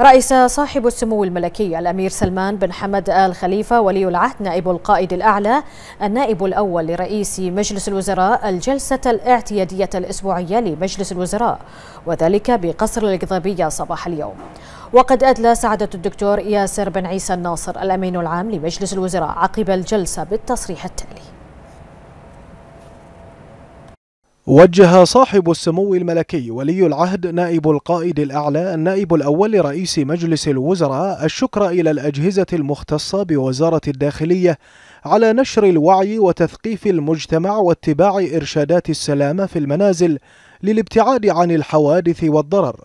رئيس صاحب السمو الملكي الأمير سلمان بن حمد آل خليفة ولي العهد نائب القائد الأعلى النائب الأول لرئيس مجلس الوزراء الجلسة الاعتيادية الأسبوعية لمجلس الوزراء وذلك بقصر القضبية صباح اليوم وقد أدلى سعادة الدكتور ياسر بن عيسى الناصر الأمين العام لمجلس الوزراء عقب الجلسة بالتصريح التالي وجه صاحب السمو الملكي ولي العهد نائب القائد الأعلى النائب الأول لرئيس مجلس الوزراء الشكر إلى الأجهزة المختصة بوزارة الداخلية على نشر الوعي وتثقيف المجتمع واتباع إرشادات السلامة في المنازل للابتعاد عن الحوادث والضرر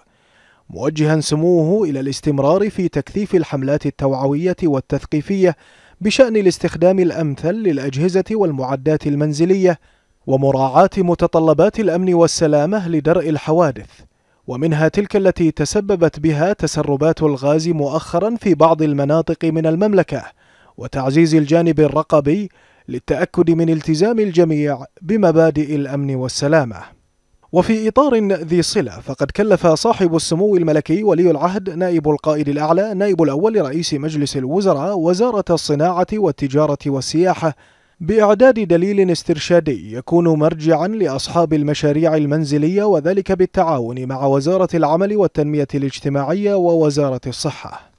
موجها سموه إلى الاستمرار في تكثيف الحملات التوعوية والتثقيفية بشأن الاستخدام الأمثل للأجهزة والمعدات المنزلية ومراعاة متطلبات الأمن والسلامة لدرء الحوادث ومنها تلك التي تسببت بها تسربات الغاز مؤخرا في بعض المناطق من المملكة وتعزيز الجانب الرقبي للتأكد من التزام الجميع بمبادئ الأمن والسلامة وفي إطار ذي صلة فقد كلف صاحب السمو الملكي ولي العهد نائب القائد الأعلى نائب الأول رئيس مجلس الوزراء وزارة الصناعة والتجارة والسياحة بإعداد دليل استرشادي يكون مرجعا لأصحاب المشاريع المنزلية وذلك بالتعاون مع وزارة العمل والتنمية الاجتماعية ووزارة الصحة.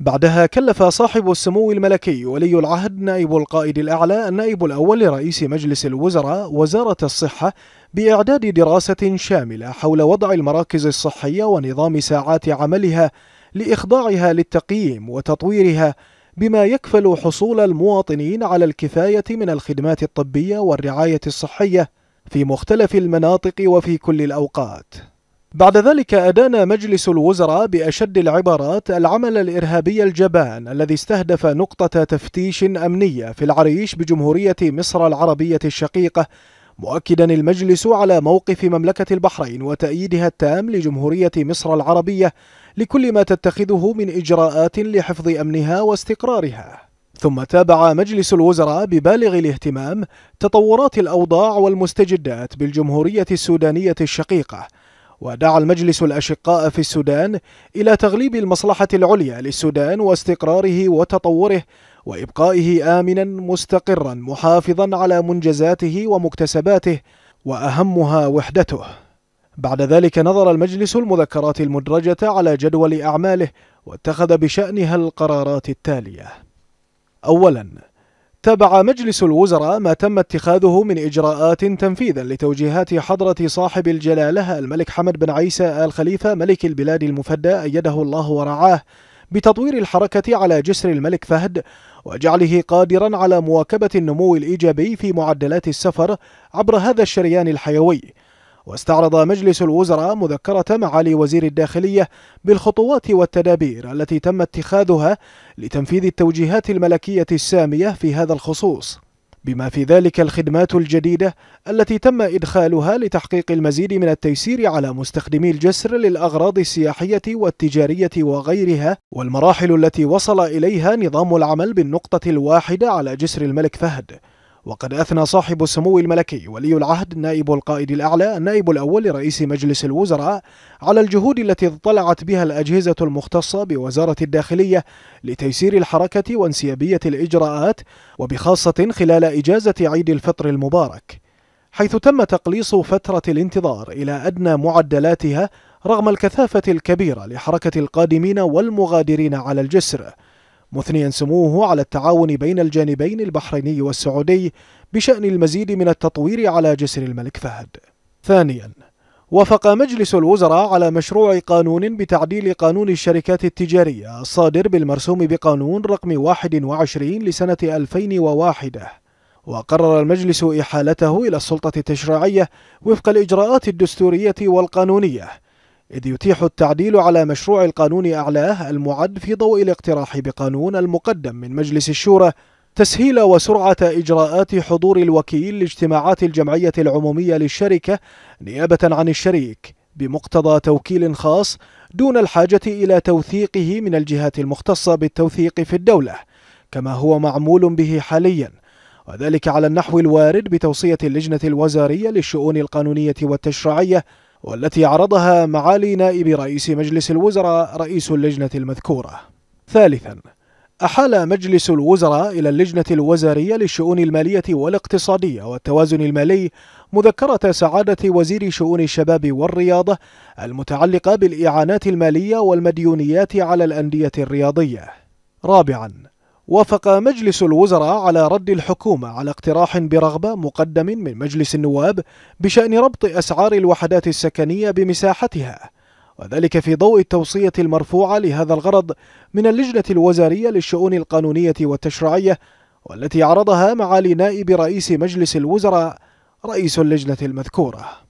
بعدها كلف صاحب السمو الملكي ولي العهد نائب القائد الأعلى النائب الأول لرئيس مجلس الوزراء وزارة الصحة بإعداد دراسة شاملة حول وضع المراكز الصحية ونظام ساعات عملها لإخضاعها للتقييم وتطويرها بما يكفل حصول المواطنين على الكفاية من الخدمات الطبية والرعاية الصحية في مختلف المناطق وفي كل الأوقات بعد ذلك أدان مجلس الوزراء بأشد العبارات العمل الإرهابي الجبان الذي استهدف نقطة تفتيش أمنية في العريش بجمهورية مصر العربية الشقيقة مؤكدا المجلس على موقف مملكة البحرين وتأييدها التام لجمهورية مصر العربية لكل ما تتخذه من إجراءات لحفظ أمنها واستقرارها ثم تابع مجلس الوزراء ببالغ الاهتمام تطورات الأوضاع والمستجدات بالجمهورية السودانية الشقيقة ودعا المجلس الأشقاء في السودان إلى تغليب المصلحة العليا للسودان واستقراره وتطوره وإبقائه آمنا مستقرا محافظا على منجزاته ومكتسباته وأهمها وحدته بعد ذلك نظر المجلس المذكرات المدرجة على جدول أعماله واتخذ بشأنها القرارات التالية أولاً تابع مجلس الوزراء ما تم اتخاذه من إجراءات تنفيذا لتوجيهات حضرة صاحب الجلالة الملك حمد بن عيسى آل خليفة ملك البلاد المفدى أيده الله ورعاه بتطوير الحركة على جسر الملك فهد وجعله قادرا على مواكبة النمو الإيجابي في معدلات السفر عبر هذا الشريان الحيوي واستعرض مجلس الوزراء مذكرة معالي وزير الداخلية بالخطوات والتدابير التي تم اتخاذها لتنفيذ التوجيهات الملكية السامية في هذا الخصوص بما في ذلك الخدمات الجديدة التي تم إدخالها لتحقيق المزيد من التيسير على مستخدمي الجسر للأغراض السياحية والتجارية وغيرها والمراحل التي وصل إليها نظام العمل بالنقطة الواحدة على جسر الملك فهد وقد أثنى صاحب السمو الملكي ولي العهد نائب القائد الأعلى النائب الأول لرئيس مجلس الوزراء على الجهود التي اطلعت بها الأجهزة المختصة بوزارة الداخلية لتيسير الحركة وانسيابية الإجراءات وبخاصة خلال إجازة عيد الفطر المبارك حيث تم تقليص فترة الانتظار إلى أدنى معدلاتها رغم الكثافة الكبيرة لحركة القادمين والمغادرين على الجسر مثنيا سموه على التعاون بين الجانبين البحريني والسعودي بشأن المزيد من التطوير على جسر الملك فهد ثانيا وافق مجلس الوزراء على مشروع قانون بتعديل قانون الشركات التجارية الصادر بالمرسوم بقانون رقم 21 لسنة 2001 وقرر المجلس إحالته إلى السلطة التشريعية وفق الإجراءات الدستورية والقانونية إذ يتيح التعديل على مشروع القانون أعلاه المعد في ضوء الاقتراح بقانون المقدم من مجلس الشورى تسهيل وسرعة إجراءات حضور الوكيل لاجتماعات الجمعية العمومية للشركة نيابة عن الشريك بمقتضى توكيل خاص دون الحاجة إلى توثيقه من الجهات المختصة بالتوثيق في الدولة كما هو معمول به حاليا وذلك على النحو الوارد بتوصية اللجنة الوزارية للشؤون القانونية والتشريعية والتي عرضها معالي نائب رئيس مجلس الوزراء رئيس اللجنة المذكورة ثالثا أحال مجلس الوزراء إلى اللجنة الوزارية للشؤون المالية والاقتصادية والتوازن المالي مذكرة سعادة وزير شؤون الشباب والرياضة المتعلقة بالإعانات المالية والمديونيات على الأندية الرياضية رابعاً وافق مجلس الوزراء على رد الحكومة على اقتراح برغبة مقدم من مجلس النواب بشأن ربط أسعار الوحدات السكنية بمساحتها وذلك في ضوء التوصية المرفوعة لهذا الغرض من اللجنة الوزارية للشؤون القانونية والتشريعية والتي عرضها معالي نائب رئيس مجلس الوزراء رئيس اللجنة المذكورة